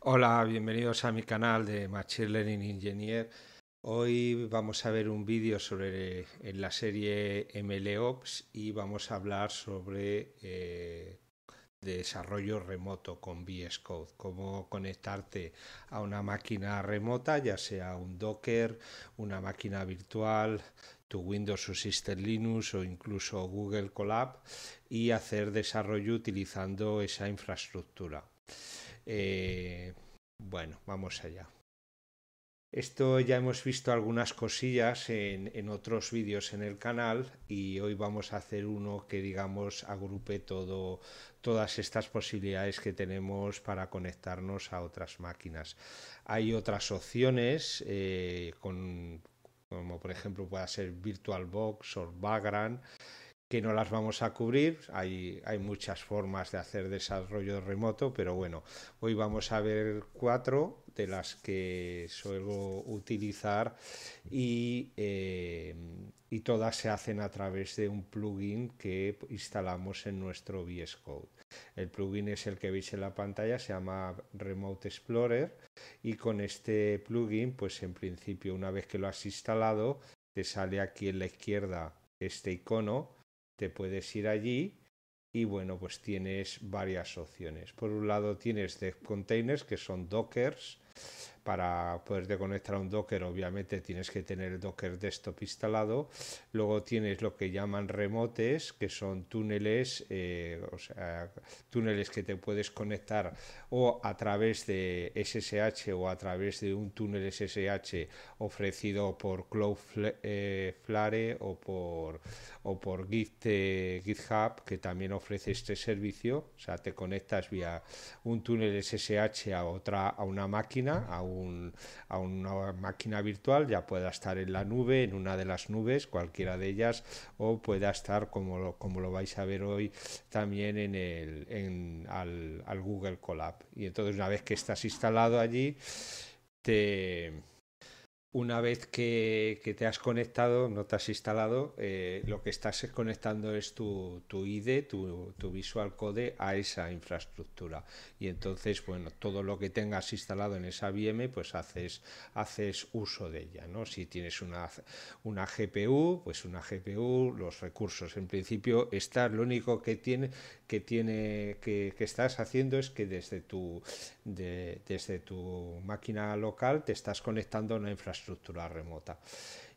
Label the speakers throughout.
Speaker 1: Hola, bienvenidos a mi canal de Machine Learning Engineer. Hoy vamos a ver un vídeo sobre en eh, la serie MLOps y vamos a hablar sobre eh, desarrollo remoto con VS Code, cómo conectarte a una máquina remota, ya sea un Docker, una máquina virtual, tu Windows o System Linux o incluso Google Colab y hacer desarrollo utilizando esa infraestructura. Eh, bueno, vamos allá. Esto ya hemos visto algunas cosillas en, otros vídeos en el canal y hoy vamos a hacer uno que digamos agrupe todo, todas estas posibilidades que tenemos para conectarnos a otras máquinas. Hay otras opciones eh, como por ejemplo puede ser VirtualBox o Vagrant que no las vamos a cubrir. Hay, hay muchas formas de hacer desarrollo remoto, pero bueno, hoy vamos a ver cuatro de las que suelo utilizar y, eh, y todas se hacen a través de un plugin que instalamos en nuestro VS Code. El plugin es el que veis en la pantalla, se llama Remote Explorer y con este plugin, pues en principio una vez que lo has instalado, te sale aquí en la izquierda este icono te puedes ir allí y bueno, pues tienes varias opciones. Por un lado tienes de containers que son dockers, para poderte conectar a un Docker, obviamente tienes que tener el Docker Desktop instalado. Luego tienes lo que llaman remotes, que son túneles, eh, o sea, túneles que te puedes conectar o a través de SSH o a través de un túnel SSH ofrecido por Cloudflare eh, o por, o por eh, GitHub, que también ofrece este servicio. O sea, te conectas vía un túnel SSH a otra, a una máquina, a un a una máquina virtual, ya pueda estar en la nube, en una de las nubes, cualquiera de ellas, o pueda estar, como lo, como lo vais a ver hoy, también en el en, al, al Google Colab. Y entonces una vez que estás instalado allí, te una vez que, te has conectado, no te has instalado, eh, lo que estás conectando es tu, tu tu, Visual Code a esa infraestructura. Y entonces, bueno, todo lo que tengas instalado en esa VM, pues haces, haces uso de ella, ¿no? Si tienes una, una GPU, pues una GPU, los recursos. En principio, está lo único que tiene que tiene que, estás haciendo es que desde tu desde tu máquina local te estás conectando a una infraestructura remota.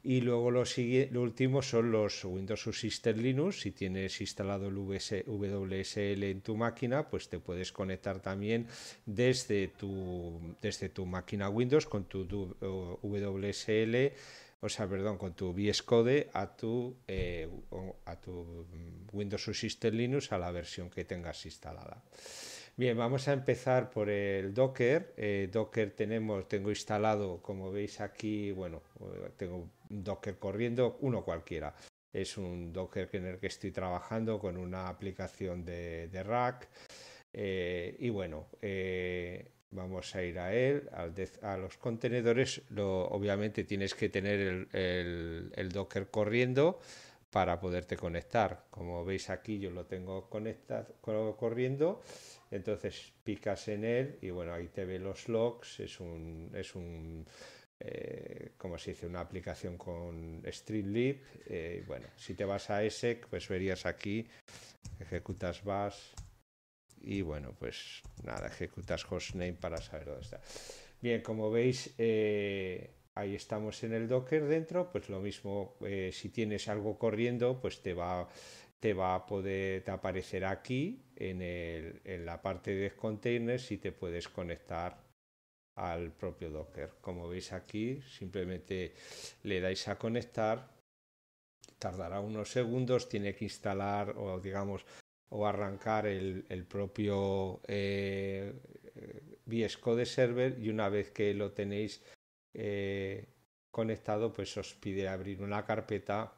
Speaker 1: Y luego lo, lo último son los Windows sister Linux. Si tienes instalado el WSL en tu máquina, pues te puedes conectar también desde tu, desde tu máquina Windows con tu WSL o sea, perdón, con tu VS Code a tu, eh, a tu Windows o System Linux a la versión que tengas instalada. Bien, vamos a empezar por el Docker. Eh, Docker tenemos, tengo instalado, como veis aquí, bueno, eh, tengo un Docker corriendo, uno cualquiera. Es un Docker en el que estoy trabajando con una aplicación de, Rack. y bueno, eh, Vamos a ir a él, a los contenedores. obviamente tienes que tener el, Docker corriendo para poderte conectar. Como veis aquí yo lo tengo conectado, corriendo. Entonces picas en él y bueno, ahí te ve los logs. Es un, es un eh, como se dice, una aplicación con Streamlit. Eh, bueno, si te vas a ese, pues verías aquí, ejecutas bash y bueno, pues nada, ejecutas hostname para saber dónde está. Bien, como veis, eh, ahí estamos en el Docker dentro, pues lo mismo, eh, si tienes algo corriendo, pues te va, te va a poder, aparecer aquí en, en la parte de containers y te puedes conectar al propio Docker. Como veis aquí, simplemente le dais a conectar, tardará unos segundos, tiene que instalar o digamos o arrancar el, propio eh, eh VS Code Server y una vez que lo tenéis eh, conectado pues os pide abrir una carpeta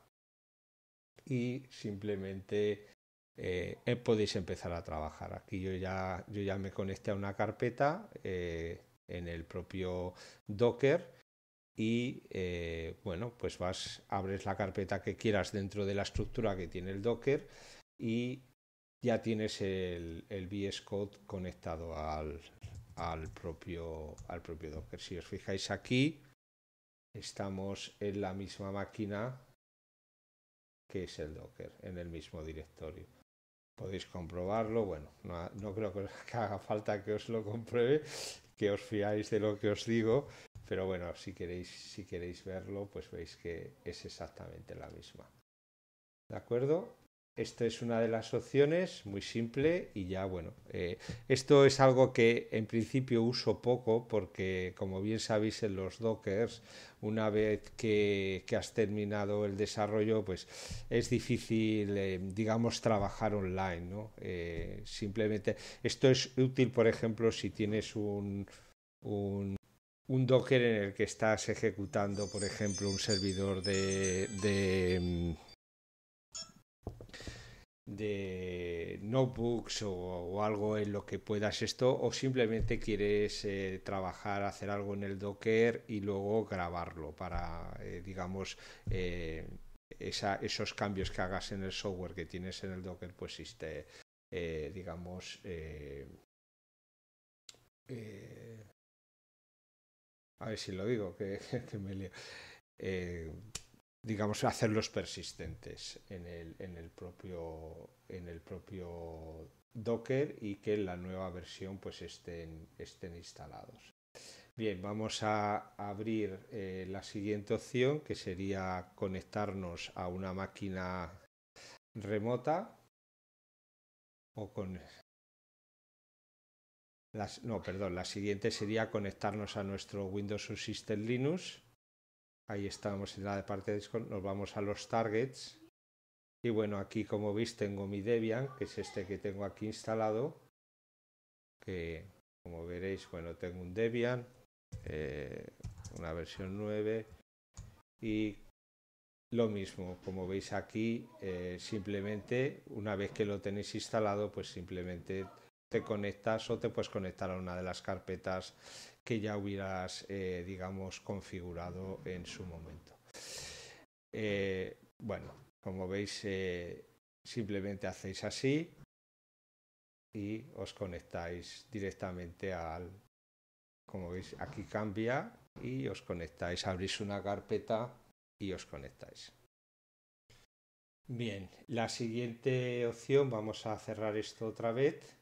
Speaker 1: y simplemente eh, podéis empezar a trabajar. Aquí yo ya, yo ya me conecté a una carpeta en el propio Docker y bueno, pues vas, abres la carpeta que quieras dentro de la estructura que tiene el Docker y ya tienes el, el VS Code conectado al, propio, al propio Docker. Si os fijáis aquí, estamos en la misma máquina que es el Docker, en el mismo directorio. Podéis comprobarlo, bueno, no, creo que, haga falta que os lo compruebe, que os fiáis de lo que os digo, pero bueno, si queréis, si queréis verlo, pues veis que es exactamente la misma. ¿De acuerdo? Esta es una de las opciones, muy simple y ya bueno. Eh, esto es algo que en principio uso poco porque como bien sabéis en los dockers, una vez que, has terminado el desarrollo, pues es difícil, eh, digamos, trabajar online. ¿no? Eh, simplemente, esto es útil, por ejemplo, si tienes un, un Docker en el que estás ejecutando, por ejemplo, un servidor de, mm, de notebooks o, algo en lo que puedas esto o simplemente quieres eh, trabajar, hacer algo en el Docker y luego grabarlo para, eh, digamos, eh, esos cambios que hagas en el software que tienes en el Docker, pues digamos, a ver si lo digo, que, que me leo digamos, hacerlos persistentes en el, propio, Docker y que en la nueva versión pues estén, estén instalados. Bien, vamos a abrir eh, la siguiente opción que sería conectarnos a una máquina remota o con... Las, no, perdón, la siguiente sería conectarnos a nuestro Windows System Linux Ahí estamos en la parte de Discord. Nos vamos a los targets. Y bueno, aquí como veis tengo mi Debian, que es este que tengo aquí instalado. Que como veréis, bueno, tengo un Debian, eh, una versión 9. Y lo mismo, como veis aquí, eh, simplemente una vez que lo tenéis instalado, pues simplemente te conectas o te puedes conectar a una de las carpetas que ya hubieras, eh, digamos, configurado en su momento. Eh, bueno, como veis, eh, simplemente hacéis así y os conectáis directamente al, como veis, aquí cambia y os conectáis, abrís una carpeta y os conectáis. Bien, la siguiente opción, vamos a cerrar esto otra vez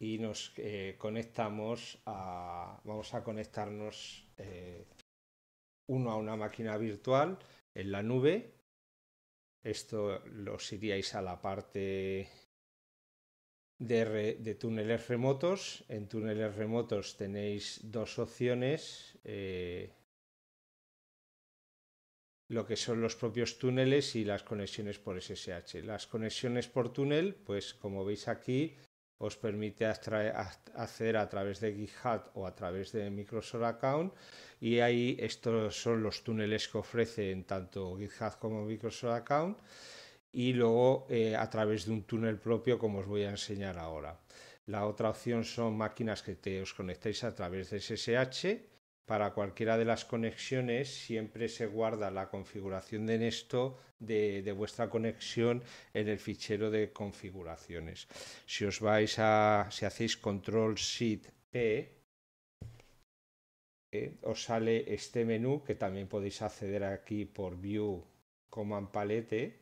Speaker 1: y nos eh, conectamos a, vamos a conectarnos eh, uno a una máquina virtual en la nube. Esto lo iríais a la parte de, túneles remotos. En túneles remotos tenéis dos opciones. Eh, lo que son los propios túneles y las conexiones por SSH. Las conexiones por túnel, pues como veis aquí, os permite hacer a través de GitHub o a través de Microsoft Account y ahí estos son los túneles que ofrecen tanto GitHub como Microsoft Account y luego eh, a través de un túnel propio como os voy a enseñar ahora. La otra opción son máquinas que os conectáis a través de SSH para cualquiera de las conexiones siempre se guarda la configuración de Nesto de, vuestra conexión en el fichero de configuraciones. Si os vais a, si hacéis control shift P, e, e, os sale este menú que también podéis acceder aquí por View Command Palette.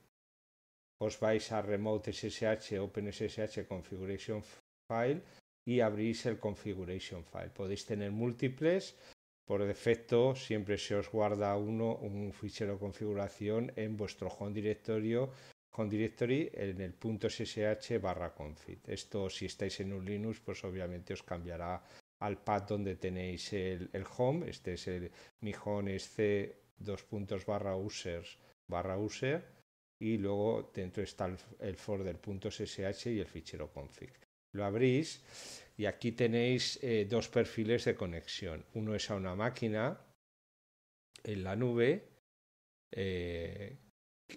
Speaker 1: Os vais a Remote SSH, Open SSH Configuration File y abrís el Configuration File. Podéis tener múltiples por defecto, siempre se os guarda uno un fichero de configuración en vuestro home directorio home directory en el punto ssh barra config. Esto si estáis en un Linux, pues obviamente os cambiará al pad donde tenéis el, home. Este es el mi home es c barra users barra user y luego dentro está el, for del punto ssh y el fichero config. Lo abrís y aquí tenéis eh, dos perfiles de conexión. Uno es a una máquina en la nube, eh,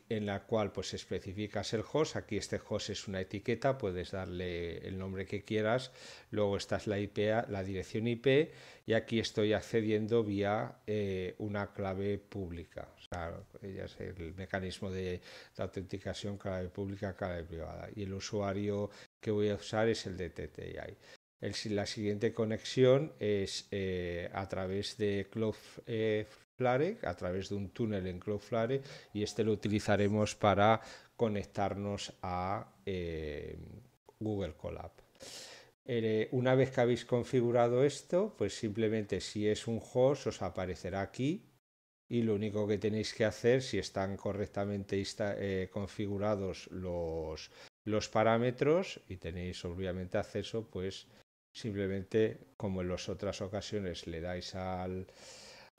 Speaker 1: en la cual pues especificas el host. Aquí este host es una etiqueta, puedes darle el nombre que quieras. Luego estás la IP, la dirección IP, y aquí estoy accediendo vía eh, una clave pública. O sea, ya es el mecanismo de, de, autenticación clave pública, clave privada. Y el usuario que voy a usar es el de TTI la siguiente conexión es eh, a través de Cloudflare, eh, a través de un túnel en Cloudflare, y este lo utilizaremos para conectarnos a eh, Google Colab. una vez que habéis configurado esto, pues simplemente si es un host os aparecerá aquí y lo único que tenéis que hacer, si están correctamente configurados los, los parámetros y tenéis obviamente acceso pues Simplemente, como en las otras ocasiones, le dais al,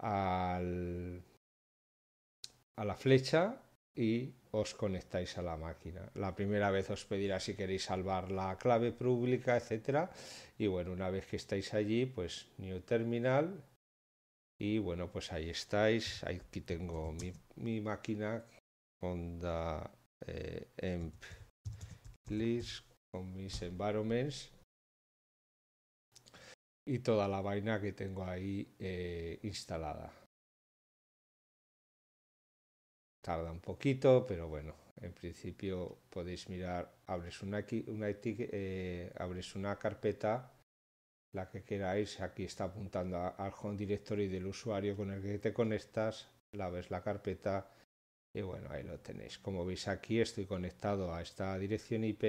Speaker 1: a la flecha y os conectáis a la máquina. La primera vez os pedirá si queréis salvar la clave pública, etcétera. Y bueno, una vez que estáis allí, pues New Terminal. Y bueno, pues ahí estáis. Aquí tengo mi, máquina Honda eh, Emp List con mis environments y toda la vaina que tengo ahí eh, instalada. Tarda un poquito, pero bueno, en principio podéis mirar, abres una, eh, abres una carpeta, la que queráis, aquí está apuntando al home directory del usuario con el que te conectas, la ves la carpeta y bueno, ahí lo tenéis. Como veis aquí estoy conectado a esta dirección IP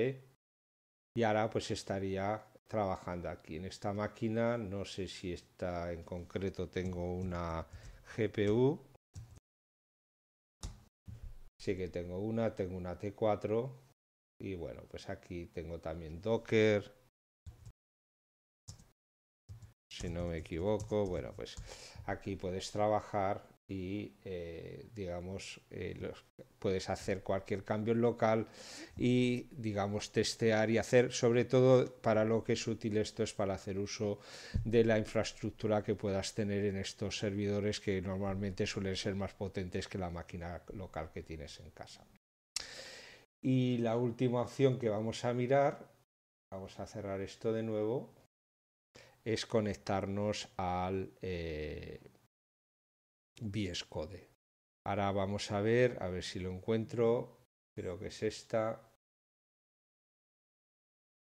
Speaker 1: y ahora pues estaría trabajando aquí en esta máquina. No sé si está en concreto tengo una GPU. Sí que tengo una, tengo una T4 y bueno, pues aquí tengo también Docker. Si no me equivoco, bueno, pues aquí puedes trabajar y eh, digamos eh, puedes hacer cualquier cambio en local y digamos testear y hacer sobre todo para lo que es útil esto es para hacer uso de la infraestructura que puedas tener en estos servidores que normalmente suelen ser más potentes que la máquina local que tienes en casa y la última opción que vamos a mirar vamos a cerrar esto de nuevo es conectarnos al eh, Code. Ahora vamos a ver, a ver si lo encuentro. Creo que es esta.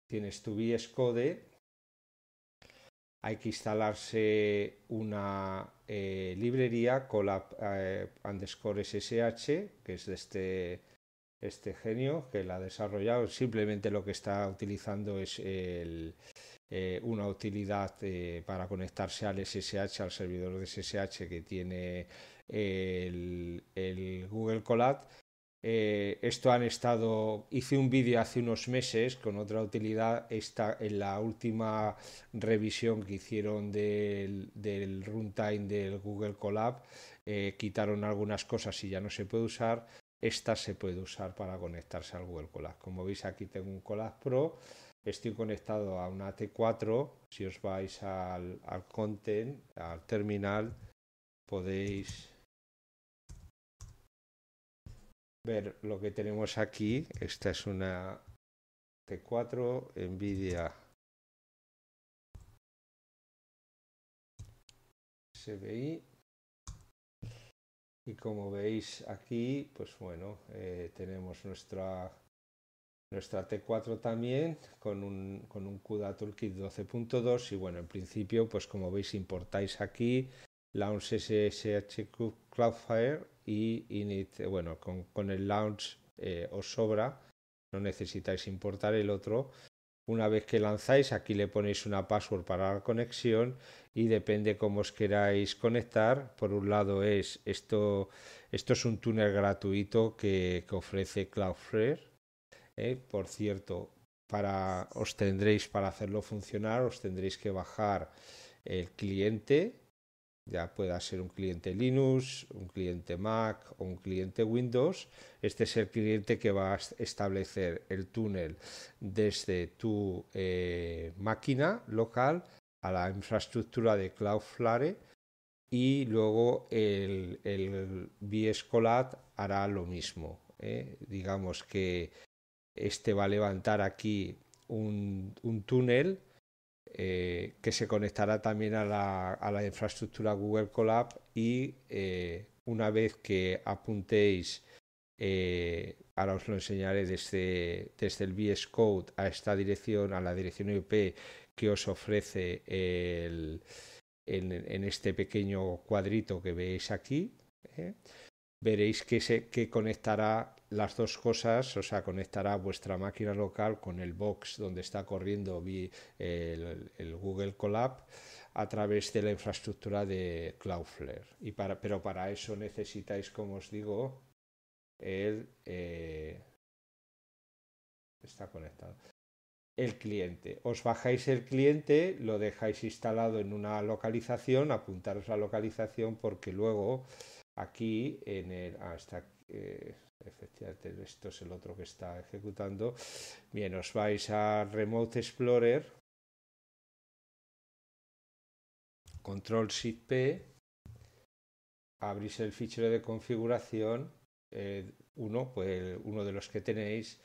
Speaker 1: Tienes tu Code. Hay que instalarse una eh, librería con la eh, underscore ssh, que es de este, este genio que la ha desarrollado. Simplemente lo que está utilizando es el, eh, una utilidad eh, para conectarse al SSH, al servidor de SSH que tiene el, Google Colab. Eh, esto han estado, hice un vídeo hace unos meses con otra utilidad, esta, en la última revisión que hicieron del, runtime del Google Colab, quitaron algunas cosas y ya no se puede usar, esta se puede usar para conectarse al Google Colab. Como veis aquí tengo un Colab Pro estoy conectado a una T4. Si os vais al, content, al terminal, podéis ver lo que tenemos aquí. Esta es una
Speaker 2: T4 NVIDIA
Speaker 1: SBI Y como veis aquí, pues bueno, eh, tenemos nuestra nuestra T4 también con un, con un CUDA Toolkit 12.2 y bueno, en principio, pues como veis, importáis aquí Launch SSH Cloudfire y bueno, con, con el Launch eh, os sobra, no necesitáis importar el otro. Una vez que lanzáis, aquí le ponéis una password para la conexión y depende cómo os queráis conectar. Por un lado es esto, esto es un túnel gratuito que, que ofrece Cloudflare ¿eh? por cierto, para, os tendréis para hacerlo funcionar, os tendréis que bajar el cliente, ya pueda ser un cliente Linux, un cliente Mac o un cliente Windows. Este es el cliente que va a establecer el túnel desde tu eh, máquina local a la infraestructura de Cloudflare y luego el, el hará lo mismo. ¿eh? Digamos que este va a levantar aquí un, túnel eh, que se conectará también a la, infraestructura Google Colab y eh, una vez que apuntéis, eh, ahora os lo enseñaré desde, el VS Code a esta dirección, a la dirección IP e que os ofrece en, en, este pequeño cuadrito que veis aquí, veréis que, se, que conectará las dos cosas, o sea, conectará vuestra máquina local con el box donde está corriendo el, el Google Colab a través de la infraestructura de Cloudflare. Y para, pero para eso necesitáis, como os digo, el... Eh, está conectado. El cliente. Os bajáis el cliente, lo dejáis instalado en una localización, apuntaros la localización porque luego aquí en el... Eh, efectivamente esto es el otro que está ejecutando bien os vais a remote explorer control shift p abrís el fichero de configuración eh, uno pues uno de los que tenéis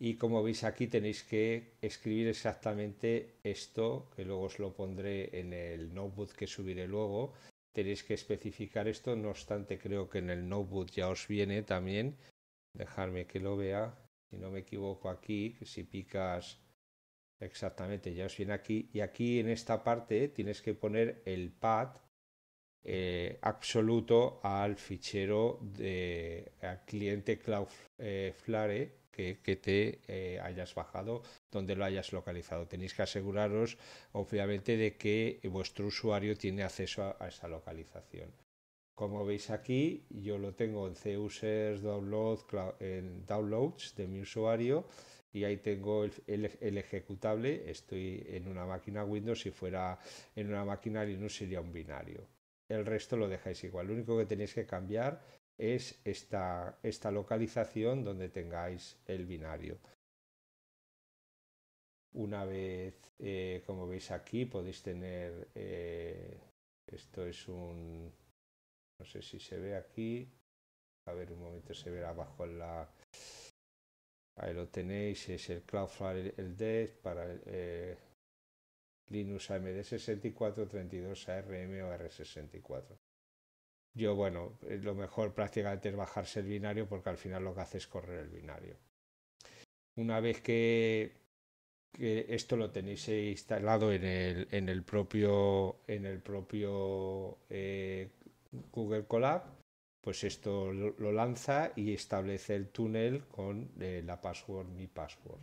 Speaker 1: y como veis aquí tenéis que escribir exactamente esto que luego os lo pondré en el notebook que subiré luego tenéis que especificar esto no obstante creo que en el notebook ya os viene también dejarme que lo vea, si no me equivoco aquí, si picas exactamente, ya os viene aquí, y aquí en esta parte tienes que poner el pad eh, absoluto al fichero de cliente Cloudflare eh, que, te eh, hayas bajado, donde lo hayas localizado. Tenéis que aseguraros, obviamente, de que vuestro usuario tiene acceso a esa localización. Como veis aquí, yo lo tengo en CUSers en Downloads de mi usuario y ahí tengo el, ejecutable. Estoy en una máquina Windows, si fuera en una máquina Linux sería un binario. El resto lo dejáis igual. Lo único que tenéis que cambiar es esta, localización donde tengáis el binario. Una vez, eh, como veis aquí, podéis tener, eh, esto es un, no sé si se ve aquí. A ver, un momento se verá abajo en la... Ahí lo tenéis, es el Cloudflare, el Dead para eh, Linux AMD 64, 32 ARM o R64. Yo, bueno, eh, lo mejor prácticamente es bajarse el binario porque al final lo que hace es correr el binario. Una vez que, esto lo tenéis instalado en el, en el propio, en el propio eh, Google Colab, pues esto lo lanza y establece el túnel con eh, la password, mi password.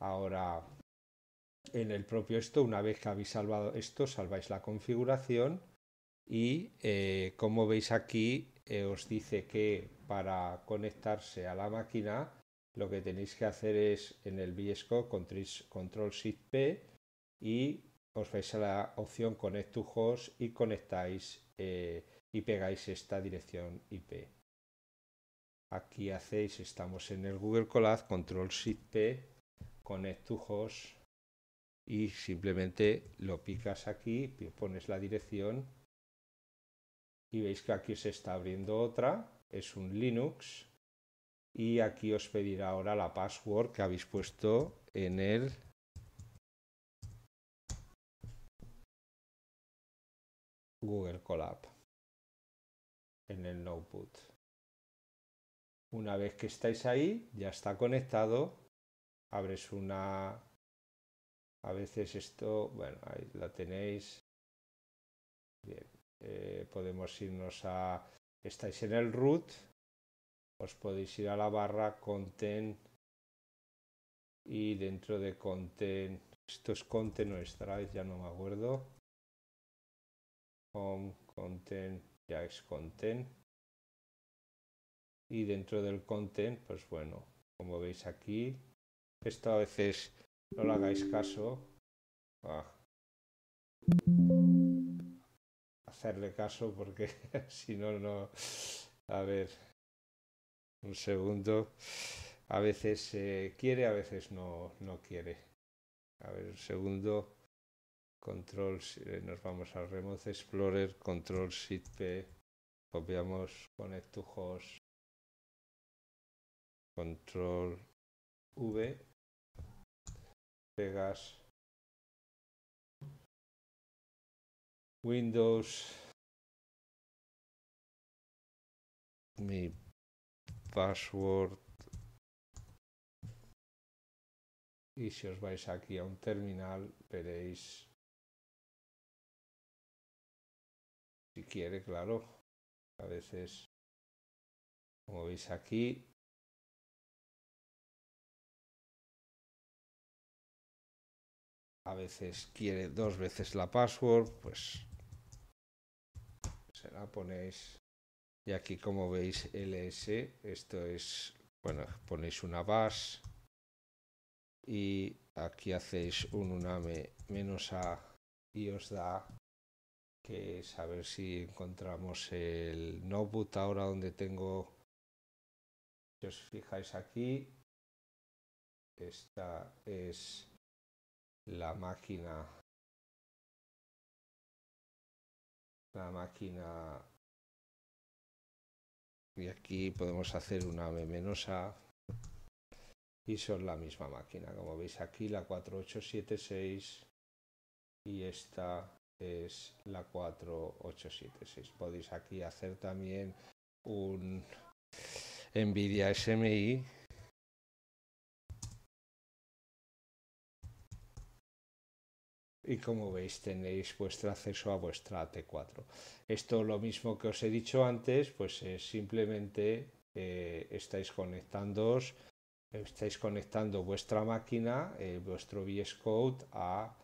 Speaker 1: Ahora, en el propio esto, una vez que habéis salvado esto, salváis la configuración y eh, como veis aquí, eh, os dice que para conectarse a la máquina, lo que tenéis que hacer es en el VS Code control shift P y os vais a la opción connect to host y conectáis y pegáis esta dirección IP. Aquí hacéis, estamos en el Google Colab, control shift P, connect to host y simplemente lo picas aquí, pones la dirección y veis que aquí se está abriendo otra, es un Linux y aquí os pedirá ahora la password que habéis puesto en el
Speaker 2: Google Colab en el notebook.
Speaker 1: Una vez que estáis ahí, ya está conectado, abres una... A veces esto, bueno, ahí la tenéis. Bien, eh, podemos irnos a... Estáis en el root, os podéis ir a la barra content y dentro de content, esto es content o vez, ya no me acuerdo. Home, content, ya es content y dentro del content pues bueno como veis aquí esto a veces no lo hagáis caso hacerle caso porque si no no a ver un segundo a veces eh, quiere a veces no quiere a ver un segundo control, eh, nos vamos al Remote Explorer, control Shift P, copiamos Connect to Host,
Speaker 2: control V, pegas Windows, mi password y si os vais aquí a un terminal veréis quiere, claro. A veces, como veis aquí,
Speaker 1: a veces quiere dos veces la password, pues se la ponéis. Y aquí como veis ls, esto es, bueno, ponéis una base y aquí hacéis un uname menos a y os da que es a ver si encontramos el notebook ahora donde tengo, si os fijáis aquí, esta es
Speaker 2: la máquina
Speaker 1: la máquina y aquí podemos hacer una a y son la misma máquina como veis aquí la 4876 y esta es la 4876. Podéis aquí hacer también un NVIDIA
Speaker 2: SMI
Speaker 1: y como veis tenéis vuestro acceso a vuestra T4. Esto lo mismo que os he dicho antes, pues simplemente eh, estáis conectándoos, estáis conectando vuestra máquina, eh, vuestro VS Code a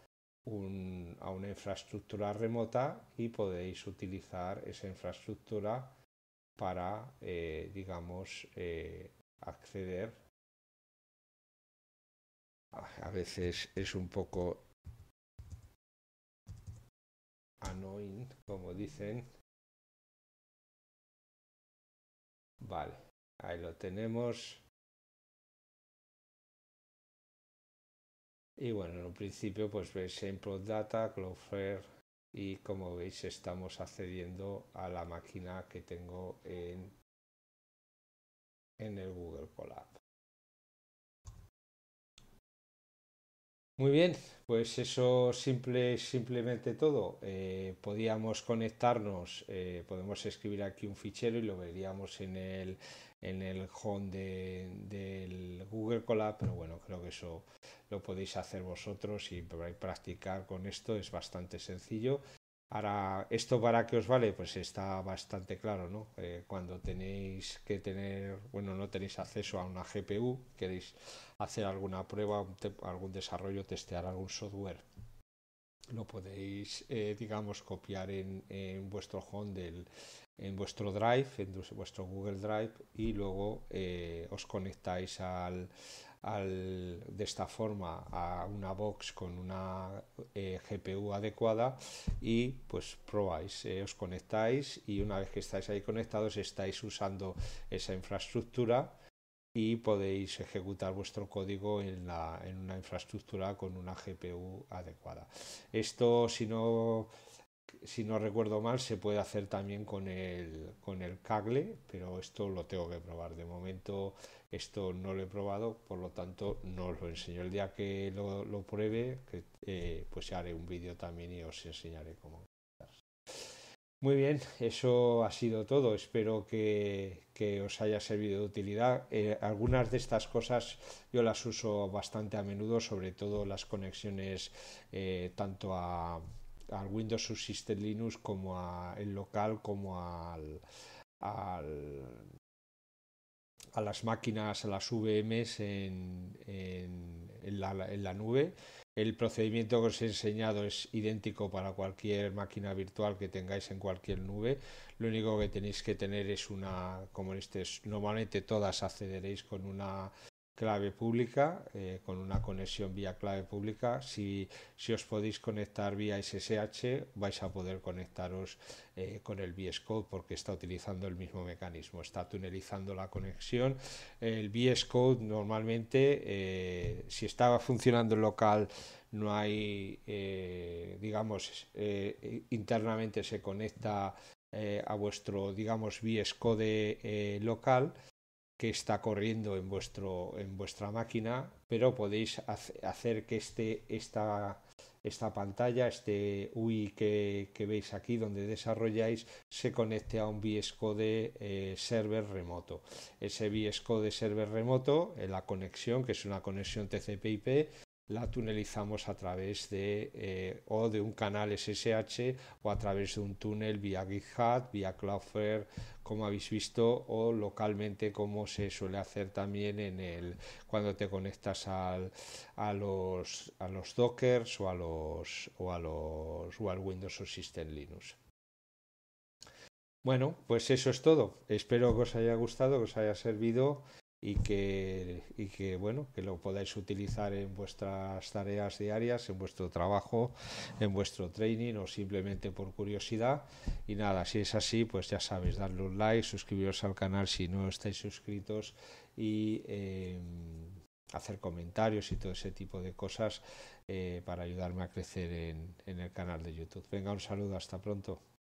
Speaker 1: a una infraestructura remota y podéis utilizar esa infraestructura para, eh, digamos, eh, acceder. A
Speaker 2: veces es un poco annoying, como dicen. Vale, ahí lo tenemos.
Speaker 1: Y bueno, en un principio pues veis Simple Data, Cloudflare y como veis estamos accediendo a la máquina que tengo en,
Speaker 2: el Google Colab.
Speaker 1: Muy bien, pues eso simple, simplemente todo. Eh, podíamos conectarnos, eh, podemos escribir aquí un fichero y lo veríamos en el, en el home del Google Colab, pero bueno, creo que eso lo podéis hacer vosotros y practicar con esto, es bastante sencillo. Ahora, ¿esto para qué os vale? Pues está bastante claro, ¿no? Eh, cuando tenéis que tener, bueno, no tenéis acceso a una GPU, queréis hacer alguna prueba, algún desarrollo, testear algún software lo podéis, eh, digamos, copiar en, vuestro home en vuestro Drive, en vuestro Google Drive y luego eh, os conectáis de esta forma a una box con una eh, GPU adecuada y pues probáis, os conectáis y una vez que estáis ahí conectados estáis usando esa infraestructura y podéis ejecutar vuestro código en, la, en una infraestructura con una GPU adecuada. Esto, si no, si no recuerdo mal, se puede hacer también con el, con el Kaggle, pero esto lo tengo que probar. De momento esto no lo he probado, por lo tanto no os lo enseño. El día que lo, pruebe, que, eh, pues haré un vídeo también y os enseñaré cómo, muy bien, eso ha sido todo. Espero que, os haya servido de utilidad. Eh, algunas de estas cosas yo las uso bastante a menudo, sobre todo las conexiones eh, tanto a, al Windows Subsystem Linux como al local, como al, a las máquinas, a las VMs la, en la nube. El procedimiento que os he enseñado es idéntico para cualquier máquina virtual que tengáis en cualquier nube. Lo único que tenéis que tener es una, como en este, normalmente todas accederéis con una clave pública, eh, con una conexión vía clave pública. Si, os podéis conectar vía SSH, vais a poder conectaros eh, con el VS Code porque está utilizando el mismo mecanismo, está tunelizando la conexión. El VS Code normalmente, eh, si estaba funcionando local, no hay, digamos, internamente se conecta a vuestro, digamos, VS Code local que está corriendo en, vuestro, en vuestra máquina, pero podéis hacer que este, esta, esta pantalla, este UI que, que, veis aquí donde desarrolláis, se conecte a un VS Code eh, server remoto. Ese VS Code server remoto, en eh, la conexión, que es una conexión TCP/IP, la tunelizamos a través de eh, o de un canal SSH o a través de un túnel vía GitHub, vía Cloudflare, como habéis visto, o localmente como se suele hacer también en el cuando te conectas a los Dockers o a los o o al Windows o System Linux. Bueno, pues eso es todo. Espero que os haya gustado, que os haya servido y que, y que bueno que lo podáis utilizar en vuestras tareas diarias en vuestro trabajo en vuestro training o simplemente por curiosidad y nada si es así pues ya sabéis darle un like suscribiros al canal si no estáis suscritos y em, hacer comentarios y todo ese tipo de cosas eh, para ayudarme a crecer en el canal de YouTube. Venga, un saludo, hasta pronto.